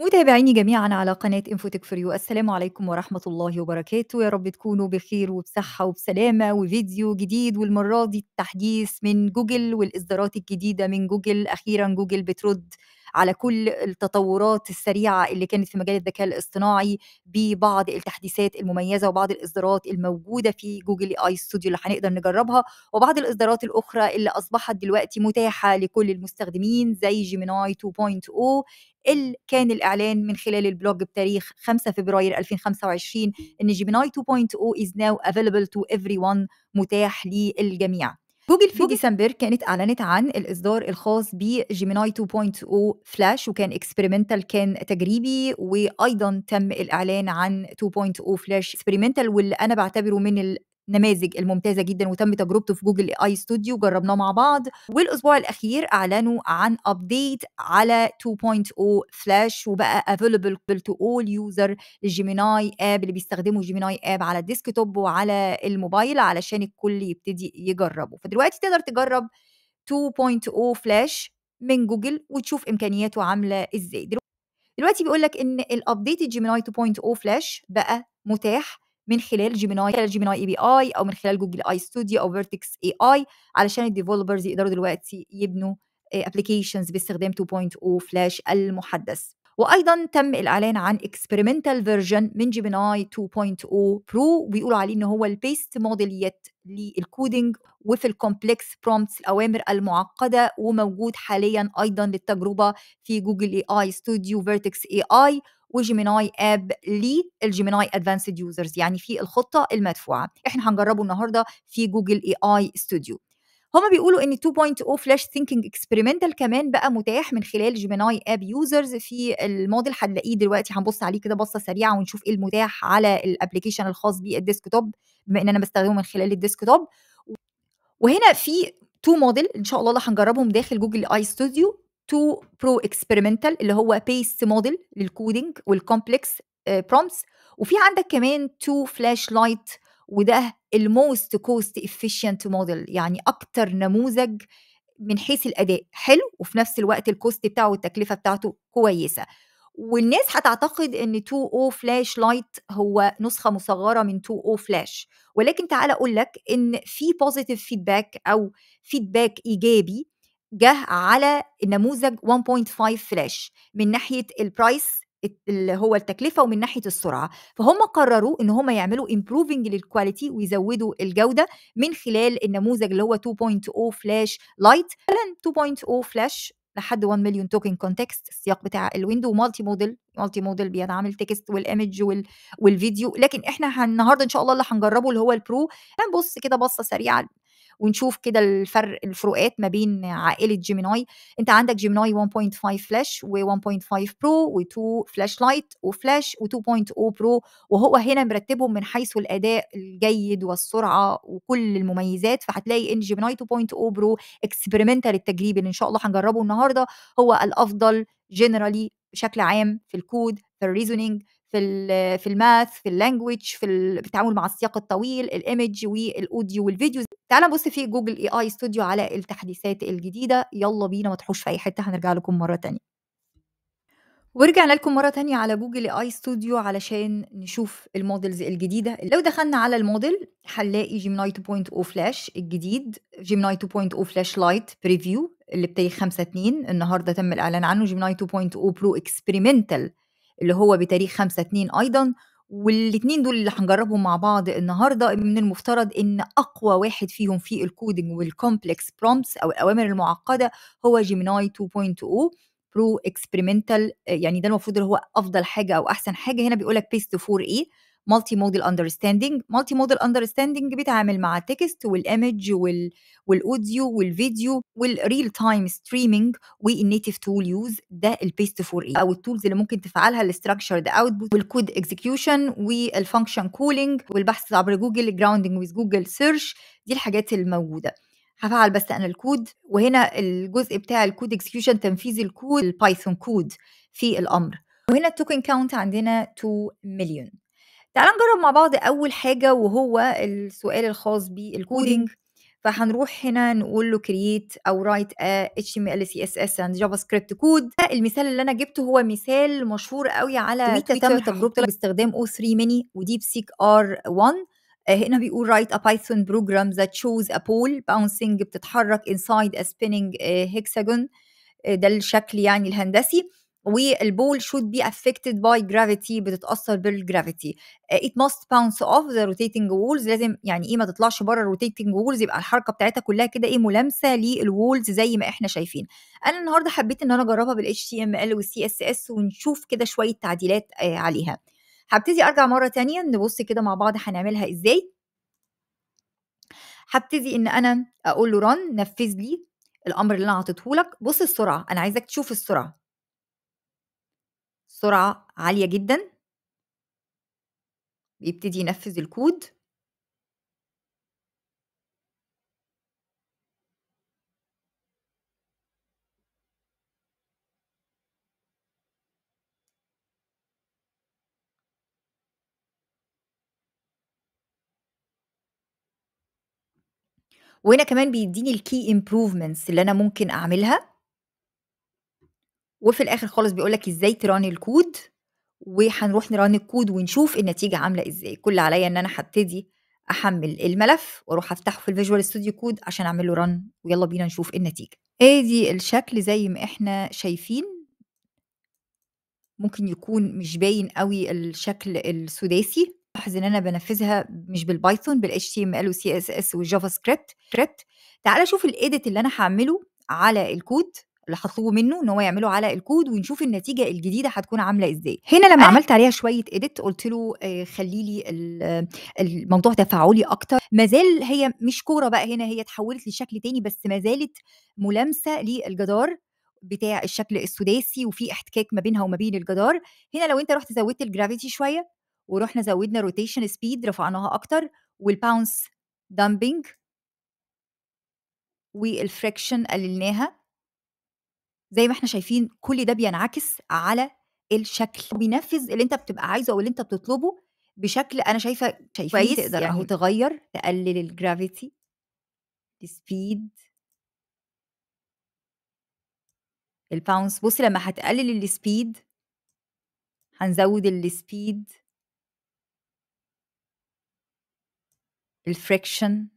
متابعيني جميعا على قناة انفوتك فريو السلام عليكم ورحمة الله وبركاته يا رب تكونوا بخير وبصحة وبسلامة وفيديو جديد والمرة دي التحديث من جوجل والإصدارات الجديدة من جوجل أخيرا جوجل بترد على كل التطورات السريعه اللي كانت في مجال الذكاء الاصطناعي ببعض التحديثات المميزه وبعض الاصدارات الموجوده في جوجل اي ستوديو اللي هنقدر نجربها وبعض الاصدارات الاخرى اللي اصبحت دلوقتي متاحه لكل المستخدمين زي جيميناي 2.0 اللي كان الاعلان من خلال البلوج بتاريخ 5 فبراير 2025 ان جيميناي 2.0 is now available to everyone متاح للجميع جوجل في جوجل. ديسمبر كانت أعلنت عن الإصدار الخاص بجيميناي 2.0 فلاش وكان إكسبيرمنتال كان تجريبي وأيضا تم الإعلان عن 2.0 فلاش إكسبيرمنتال واللي أنا بعتبره من النماذج الممتازه جدا وتم تجربته في جوجل اي ستوديو جربناه مع بعض والاسبوع الاخير اعلنوا عن ابديت على 2.0 فلاش وبقى افيلبل تو اول يوزر الجيميناي اب اللي بيستخدموا جيميناي اب على الديسكتوب وعلى الموبايل علشان الكل يبتدي يجربه فدلوقتي تقدر تجرب 2.0 فلاش من جوجل وتشوف امكانياته عامله ازاي دلوقتي بيقول لك ان الابديت جيميناي 2.0 فلاش بقى متاح من خلال جيميناي خلال جيميناي اي بي اي او من خلال جوجل اي ستوديو او فيرتكس اي اي علشان الديفلوبرز يقدروا دلوقتي يبنوا ابلكيشنز آه، باستخدام 2.0 فلاش المحدث وايضا تم الاعلان عن اكسبيرمنتال فيرجن من جيميناي 2.0 برو بيقولوا عليه ان هو البيست موديل يت للكودينج وفي الكومبلكس برومبتس الاوامر المعقده وموجود حاليا ايضا للتجربه في جوجل اي اي ستوديو فيرتكس اي اي وجيميناي اب للجيميناي ادفانسد يوزرز يعني في الخطه المدفوعه احنا هنجربه النهارده في جوجل اي اي ستوديو هما بيقولوا ان 2.0 فلاش ثينكينج اكسبيرمنتال كمان بقى متاح من خلال جيميناي اب يوزرز في الموديل هنلاقيه دلوقتي هنبص عليه كده بصه سريعه ونشوف ايه المتاح على الابلكيشن الخاص بالديسكتوب بما ان انا بستخدمه من خلال الديسكتوب وهنا في تو موديل ان شاء الله اللي هنجربهم داخل جوجل اي ستوديو تو برو اكسبيرمنتال اللي هو بيست موديل للكودينج والكومبلكس برومبتس وفي عندك كمان تو فلاش لايت وده الموست كوست افيشنت موديل يعني اكتر نموذج من حيث الاداء حلو وفي نفس الوقت الكوست بتاعه والتكلفه بتاعته كويسه والناس هتعتقد ان 2 او فلاش لايت هو نسخه مصغره من 2 او فلاش ولكن تعال اقول لك ان في بوزيتيف فيدباك او فيدباك ايجابي جه على النموذج 1.5 فلاش من ناحيه البرايس اللي هو التكلفه ومن ناحيه السرعه فهم قرروا ان هم يعملوا امبروفنج للكواليتي ويزودوا الجوده من خلال النموذج اللي هو 2.0 فلاش لايت 2.0 فلاش لحد 1 مليون توكن كونتكست السياق بتاع الويندو مالتي موديل مالتي موديل بيدعم التكست والايمج وال... والفيديو لكن احنا النهارده ان شاء الله اللي هنجربه اللي هو البرو هنبص كده بصه سريعه ونشوف كده الفرق الفروقات ما بين عائله جيميناي انت عندك جيميناي 1.5 فلاش و1.5 برو و2 فلاش لايت وفلاش و2.0 برو وهو هنا مرتبهم من حيث الاداء الجيد والسرعه وكل المميزات فهتلاقي ان جيميناي 2.0 برو اكسبيرمنتال التجريب اللي ان شاء الله هنجربه النهارده هو الافضل جنرالي بشكل عام في الكود في الريزونينج في في الماث في اللانجوج في التعامل مع السياق الطويل الايمج والاوديو والفيديو تعال بص في جوجل اي اي ستوديو على التحديثات الجديده يلا بينا ما تحوش في اي حته هنرجع لكم مره تانية ورجعنا لكم مره تانية على جوجل اي ستوديو علشان نشوف المودلز الجديده لو دخلنا على الموديل هنلاقي جيمناي 2.0 فلاش الجديد جيمناي 2.0 فلاش لايت بريفيو اللي بتاريخ 5 2 النهارده تم الاعلان عنه جيمناي 2.0 برو اكسبيريمنتال اللي هو بتاريخ 5 2 ايضا والاتنين دول اللي هنجربهم مع بعض النهارده من المفترض ان اقوى واحد فيهم في الكودنج والكومبلكس برومبتس او الاوامر المعقده هو جيميناي 2.0 برو اكسبيرمنتال يعني ده المفروض اللي هو افضل حاجه او احسن حاجه هنا بيقول لك بيست 4 ايه مالتي موديل اندرستاندنج مالتي موديل اندرستاندنج بيتعامل مع التكست والايمج وال والاوديو والفيديو والريل تايم ستريمينج والنيتيف تول يوز ده البيست فور ايه او التولز اللي ممكن تفعلها الاستراكشر ده اوتبوت والكود اكزكيوشن والفانكشن كولينج والبحث عبر جوجل جراوندنج ويز جوجل سيرش دي الحاجات الموجوده هفعل بس انا الكود وهنا الجزء بتاع الكود اكسكيوشن تنفيذ الكود البايثون كود في الامر وهنا التوكن كاونت عندنا 2 مليون تعال نجرب مع بعض أول حاجة وهو السؤال الخاص بالكودينج فهنروح هنا نقول له كرييت أو رايت اتش ام ال سي اس اس اند جافا سكريبت كود المثال اللي أنا جبته هو مثال مشهور قوي على تويتر تم تجربته باستخدام او 3 ميني وديب سيك R1 هنا بيقول رايت ا بايثون بروجرام ذات shows ا بول باونسنج بتتحرك انسايد ا سبيننج هيكساجون ده الشكل يعني الهندسي والبول should be affected by gravity بتتاثر بالجرافيتي آه، it must bounce off the rotating walls لازم يعني ايه ما تطلعش بره الروتيتنج وولز يبقى الحركه بتاعتها كلها كده ايه ملامسه للوولز زي ما احنا شايفين انا النهارده حبيت ان انا اجربها بالاتش تي ام ال والسي اس اس ونشوف كده شويه تعديلات آه، عليها هبتدي ارجع مره تانية نبص كده مع بعض هنعملها ازاي هبتدي ان انا اقول له رن نفذ لي الامر اللي انا عطيته لك بص السرعه انا عايزك تشوف السرعه سرعة عالية جدا بيبتدي ينفذ الكود وهنا كمان بيديني الكي امبروفمنتس اللي انا ممكن اعملها وفي الآخر خالص بيقول لك إزاي تران الكود وهنروح نران الكود ونشوف النتيجة عاملة إزاي كل عليا إن أنا هبتدي احمل الملف واروح افتحه في الفيجوال ستوديو كود عشان اعمل له ران ويلا بينا نشوف النتيجه ادي الشكل زي ما احنا شايفين ممكن يكون مش باين قوي الشكل السداسي لاحظ ان انا بنفذها مش بالبايثون بالاتش تي ام ال اس اس والجافا سكريبت تعال شوف الايديت اللي انا هعمله على الكود اللي هطلبه منه ان هو يعمله على الكود ونشوف النتيجه الجديده هتكون عامله ازاي هنا لما عملت عليها شويه اديت قلت له آه، خلي لي الموضوع تفاعلي اكتر ما زال هي مش كوره بقى هنا هي اتحولت لشكل تاني بس ما زالت ملامسه للجدار بتاع الشكل السداسي وفي احتكاك ما بينها وما بين الجدار هنا لو انت رحت زودت الجرافيتي شويه ورحنا زودنا روتيشن سبيد رفعناها اكتر والباونس دامبنج والفريكشن قللناها زي ما احنا شايفين كل ده بينعكس على الشكل بينفذ اللي انت بتبقى عايزه او اللي انت بتطلبه بشكل انا شايفه شايفين كويس تقدر يعني. اهو تغير تقلل الجرافيتي السبيد الباونس بصي لما هتقلل السبيد هنزود السبيد الفريكشن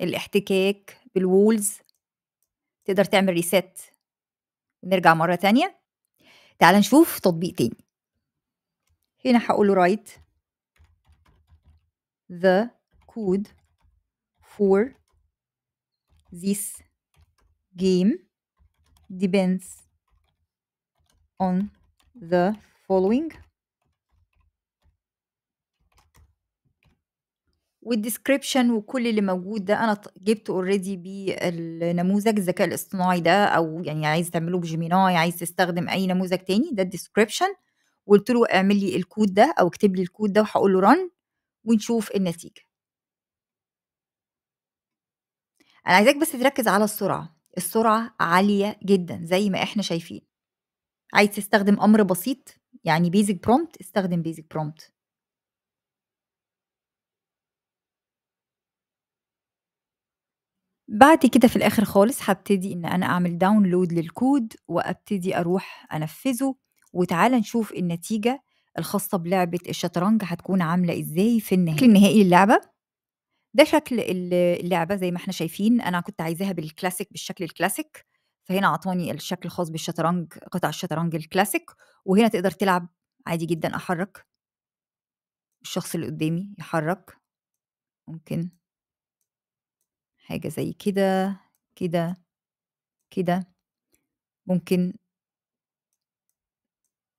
الاحتكاك بالوولز تقدر تعمل ريسيت نرجع مرة تانية تعال نشوف تطبيق تاني هنا هقول له write the code for this game depends on the following والديسكريبشن وكل اللي موجود ده أنا جبت اوريدي بالنموذج الذكاء الاصطناعي ده أو يعني عايز تعمله بجيميناي عايز تستخدم أي نموذج تاني ده الديسكريبشن وقُلت له اعمل لي الكود ده أو اكتب لي الكود ده وهقول له رن ونشوف النتيجة. أنا عايزاك بس تركّز على السرعة، السرعة عالية جدًا زي ما إحنا شايفين. عايز تستخدم أمر بسيط يعني بيزك برومبت استخدم بيزك برومبت بعد كده في الآخر خالص هبتدي إن أنا أعمل داونلود للكود وأبتدي أروح أنفذه وتعالى نشوف النتيجة الخاصة بلعبة الشطرنج هتكون عاملة إزاي في النهاية النهائي للعبة ده شكل اللعبة زي ما احنا شايفين أنا كنت عايزاها بالكلاسيك بالشكل الكلاسيك فهنا عطاني الشكل الخاص بالشطرنج قطع الشطرنج الكلاسيك وهنا تقدر تلعب عادي جدا أحرك الشخص اللي قدامي يحرك ممكن حاجة زي كده، كده، كده، ممكن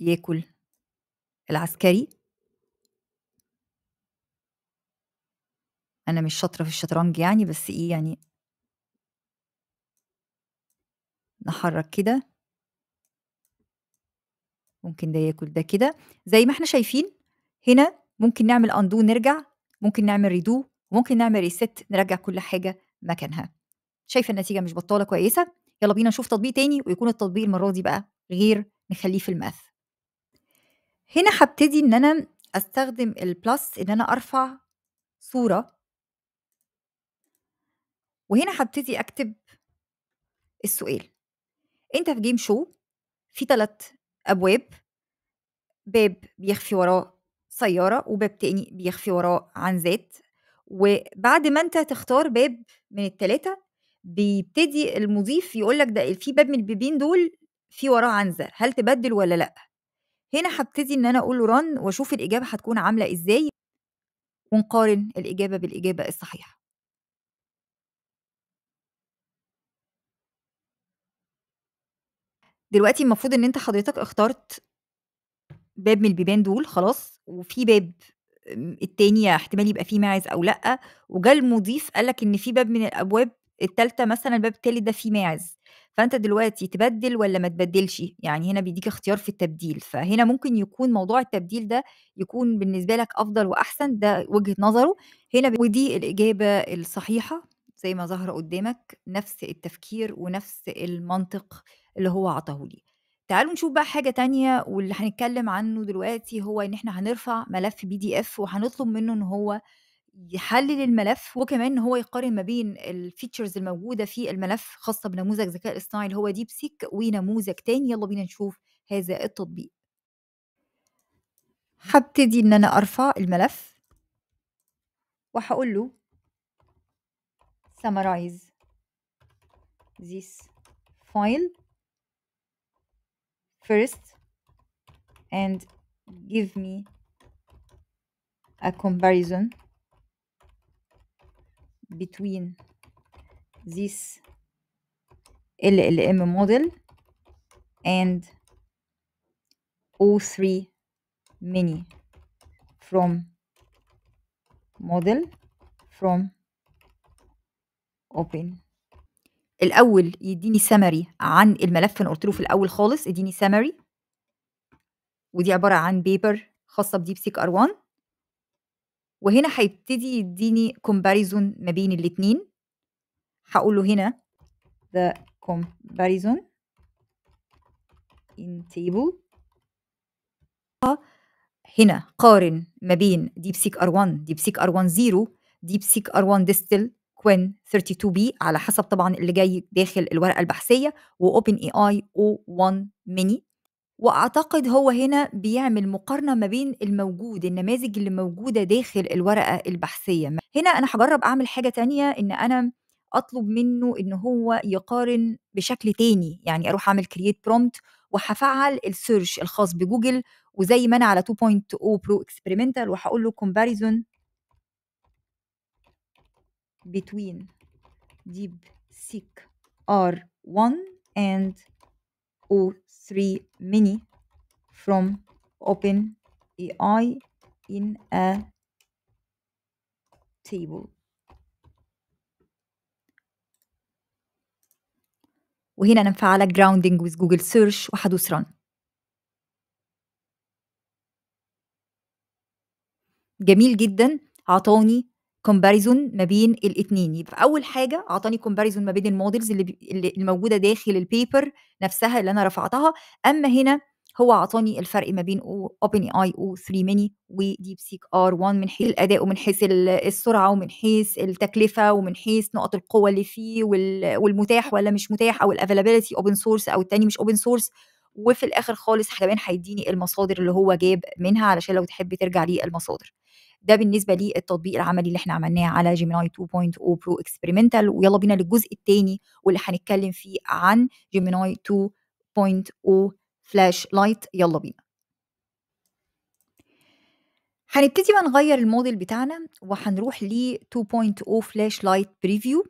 ياكل العسكري. أنا مش شاطرة في الشطرنج يعني، بس إيه يعني نحرّك كده. ممكن ده ياكل ده كده، زي ما إحنا شايفين هنا ممكن نعمل undo نرجع، ممكن نعمل redo، ممكن نعمل ريست نرجّع كل حاجة. مكانها شايفه النتيجه مش بطاله كويسه يلا بينا نشوف تطبيق تاني ويكون التطبيق المره دي بقى غير نخليه في الماث هنا هبتدي ان انا استخدم البلس ان انا ارفع صوره وهنا هبتدي اكتب السؤال انت في جيم شو في تلات ابواب باب بيخفي وراه سياره وباب تاني بيخفي وراه عنزات وبعد ما انت تختار باب من التلاتة بيبتدي المضيف يقول لك ده في باب من البيبين دول في وراه عنزه هل تبدل ولا لا هنا هبتدي ان انا اقول له رن واشوف الاجابه هتكون عامله ازاي ونقارن الاجابه بالاجابه الصحيحه دلوقتي المفروض ان انت حضرتك اخترت باب من البيبان دول خلاص وفي باب آمم، التانية احتمال يبقى فيه ماعز أو لأ وجا المضيف قال لك إن في باب من الأبواب التالتة مثلا الباب التالت ده فيه ماعز فأنت دلوقتي تبدل ولا ما تبدلش يعني هنا بيديك اختيار في التبديل فهنا ممكن يكون موضوع التبديل ده يكون بالنسبة لك أفضل وأحسن ده وجهة نظره هنا ودي الإجابة الصحيحة زي ما ظهر قدامك نفس التفكير ونفس المنطق اللي هو عطاهولي تعالوا نشوف بقى حاجة تانية واللي هنتكلم عنه دلوقتي هو إن إحنا هنرفع ملف بي دي إف وهنطلب منه إن هو يحلل الملف وكمان هو يقارن ما بين الفيتشرز الموجودة في الملف خاصة بنموذج ذكاء الاصطناعي اللي هو ديب سيك ونموذج تاني يلا بينا نشوف هذا التطبيق هبتدي إن أنا أرفع الملف وهقول له summarize this file first and give me a comparison between this LLM model and O3 mini from model from open الاول يديني سمري عن الملف انا قلت له في الاول خالص اديني سمري ودي عباره عن بيبر خاصه بديب سيك ار 1 وهنا هيبتدي يديني كومباريزون ما بين الاثنين هقول له هنا the comparison in table هنا قارن ما بين ديب سيك ار 1 ديب سيك ار 1 0 ديب سيك ار 1 ديستل كوين 32 بي على حسب طبعا اللي جاي داخل الورقة البحثية وأوبن اي اي او 1 ميني واعتقد هو هنا بيعمل مقارنه ما بين الموجود النماذج اللي موجوده داخل الورقه البحثيه هنا انا هجرب اعمل حاجه تانية ان انا اطلب منه ان هو يقارن بشكل تاني يعني اروح اعمل كرييت برومت وهفعل السيرش الخاص بجوجل وزي ما انا على 2.0 برو اكسبيرمنتال وهقول له كومباريزون between deep seek R1 and O3 mini from open AI in a table وهنا أنا مفعلة grounding with Google search وحدوث run جميل جدا عطاني كومباريزون ما بين الاثنين يبقى اول حاجه اعطاني كومباريزون ما بين المودلز اللي, اللي الموجوده داخل البيبر نفسها اللي انا رفعتها اما هنا هو اعطاني الفرق ما بين اوبن اي او 3 ميني وديب سيك ار 1 من حيث الاداء ومن حيث السرعه ومن حيث التكلفه ومن حيث نقط القوه اللي فيه والمتاح ولا مش متاح او الافيلابيلتي اوبن سورس او الثاني مش اوبن سورس وفي الاخر خالص كمان هيديني المصادر اللي هو جاب منها علشان لو تحب ترجع للمصادر ده بالنسبه للتطبيق العملي اللي احنا عملناه على جيميناي 2.0 برو اكسبيرمنتال ويلا بينا للجزء الثاني واللي هنتكلم فيه عن جيميناي 2.0 فلاش لايت يلا بينا هنبتدي بقى نغير الموديل بتاعنا وهنروح ل 2.0 فلاش لايت بريفيو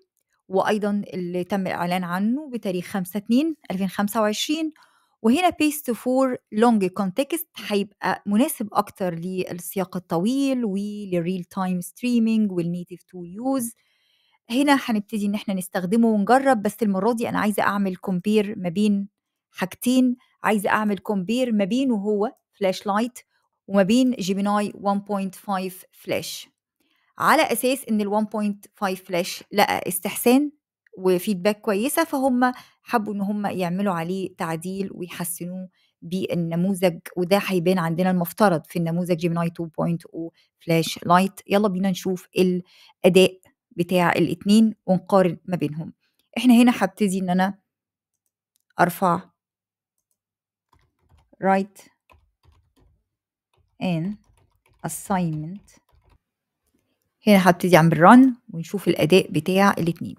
وايضا اللي تم الاعلان عنه بتاريخ 5 2 2025 وهنا بيست فور لونج كونتكست هيبقى مناسب اكتر للسياق الطويل وللريل تايم ستريمينج والنيتيف تو يوز هنا هنبتدي ان احنا نستخدمه ونجرب بس المره دي انا عايزه اعمل كومبير ما بين حاجتين عايزه اعمل كومبير ما بينه هو فلاش لايت وما بين جيميناي 1.5 فلاش على اساس ان ال 1.5 فلاش لقى استحسان وفيدباك كويسه فهم حبوا ان هم يعملوا عليه تعديل ويحسنوه بالنموذج وده هيبان عندنا المفترض في النموذج جيميناي 2.0 فلاش لايت يلا بينا نشوف الاداء بتاع الاتنين ونقارن ما بينهم احنا هنا هبتدي ان انا ارفع رايت ان assignment هنا هبتدي اعمل run ونشوف الاداء بتاع الاتنين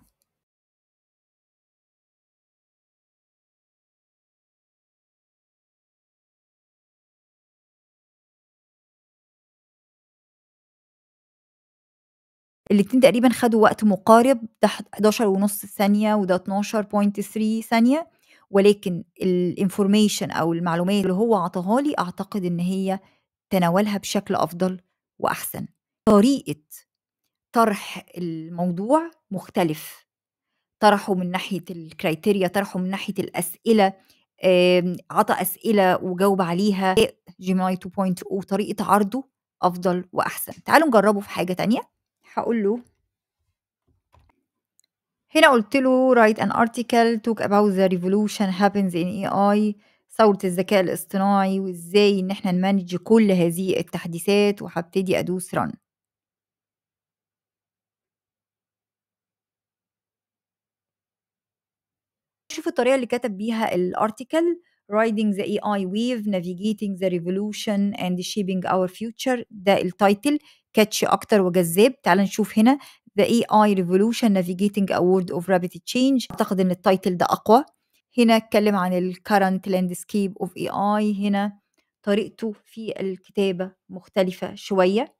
الاثنين تقريبا خدوا وقت مقارب ده 11 ونص ثانية وده 12.3 ثانية ولكن الانفورميشن او المعلومات اللي هو عطاها لي اعتقد ان هي تناولها بشكل افضل واحسن طريقة طرح الموضوع مختلف طرحه من ناحية الكرايتيريا طرحه من ناحية الأسئلة عطى أسئلة وجاوب عليها جيماي 2.0 وطريقه عرضه أفضل وأحسن تعالوا نجربه في حاجة تانية هقول له هنا قلت له write an article talk about the revolution happens in AI ثورة الذكاء الاصطناعي وازاي ان احنا نمانج كل هذه التحديثات وهبتدي ادوس run شوف الطريقة اللي كتب بيها الارتيكل Riding the AI Wave Navigating the Revolution and Shaping Our Future ده التايتل كاتشي اكتر وجذاب تعال نشوف هنا The AI Revolution Navigating a World of Rapid Change اعتقد ان التايتل ده اقوى هنا اتكلم عن الكرنت Current اوف of AI هنا طريقته في الكتابه مختلفه شويه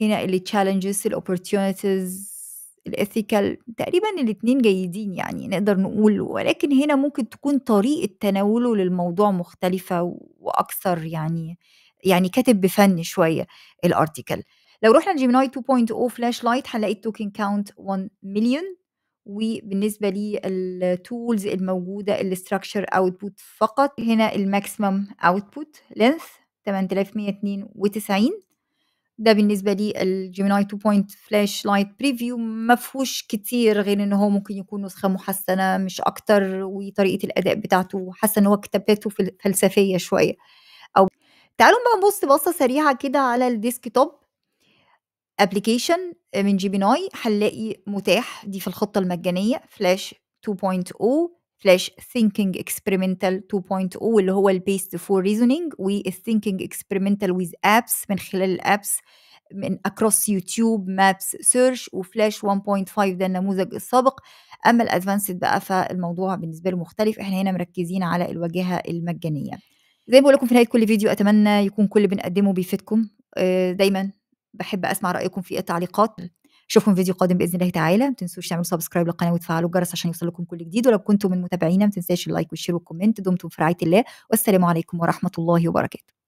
هنا Challenges Opportunities, الـ الاثيكال تقريبا الاتنين جيدين يعني نقدر نقول ولكن هنا ممكن تكون طريقه تناوله للموضوع مختلفه واكثر يعني يعني كاتب بفن شويه الارتيكل لو رحنا لجيميناي 2.0 فلاش لايت هنلاقي التوكن كاونت 1 مليون وبالنسبه للتولز الموجوده الاستراكشر اوتبوت فقط هنا الماكسيمم اوتبوت لينث 8192 ده بالنسبه لي الجيميناي 2 فلاش لايت بريفيو ما فيهوش كتير غير ان هو ممكن يكون نسخه محسنه مش اكتر وطريقه الاداء بتاعته حاسه ان هو كتاباته فلسفيه شويه تعالوا بقى نبص بصة سريعة كده على الديسكتوب ابلكيشن من ناي هنلاقي متاح دي في الخطة المجانية فلاش 2.0 فلاش ثينكينج اكسبيرمنتال 2.0 اللي هو البيست فور ريزونينج والثينكينج اكسبيرمنتال ويز ابس من خلال الابس من اكروس يوتيوب مابس سيرش وفلاش 1.5 ده النموذج السابق اما الادفانسد بقى فالموضوع بالنسبه له مختلف احنا هنا مركزين على الواجهه المجانيه زي ما بقول لكم في نهاية كل فيديو أتمنى يكون كل اللي بنقدمه بيفيدكم آه، دايمًا بحب أسمع رأيكم في التعليقات، أشوفكم في فيديو قادم بإذن الله تعالى، ما تنسوش تعملوا سبسكرايب للقناة وتفعلوا الجرس عشان يوصلكم كل جديد، ولو كنتم من متابعينا ما تنساش اللايك والشير والكومنت، دمتم في رعاية الله والسلام عليكم ورحمة الله وبركاته.